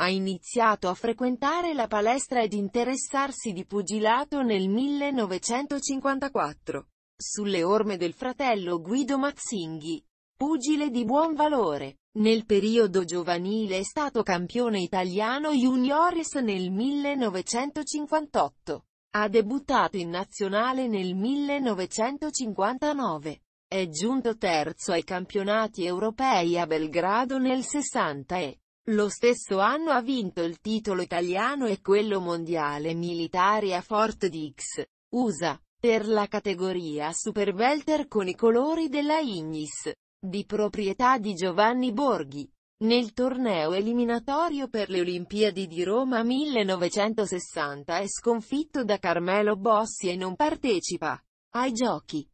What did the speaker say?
Ha iniziato a frequentare la palestra ed interessarsi di pugilato nel 1954. Sulle orme del fratello Guido Mazzinghi. Pugile di buon valore. Nel periodo giovanile è stato campione italiano juniores nel 1958. Ha debuttato in nazionale nel 1959. È giunto terzo ai campionati europei a Belgrado nel 60 e lo stesso anno ha vinto il titolo italiano e quello mondiale militare a Fort Dix, USA, per la categoria Super Welter con i colori della Ignis, di proprietà di Giovanni Borghi. Nel torneo eliminatorio per le Olimpiadi di Roma 1960 è sconfitto da Carmelo Bossi e non partecipa ai giochi.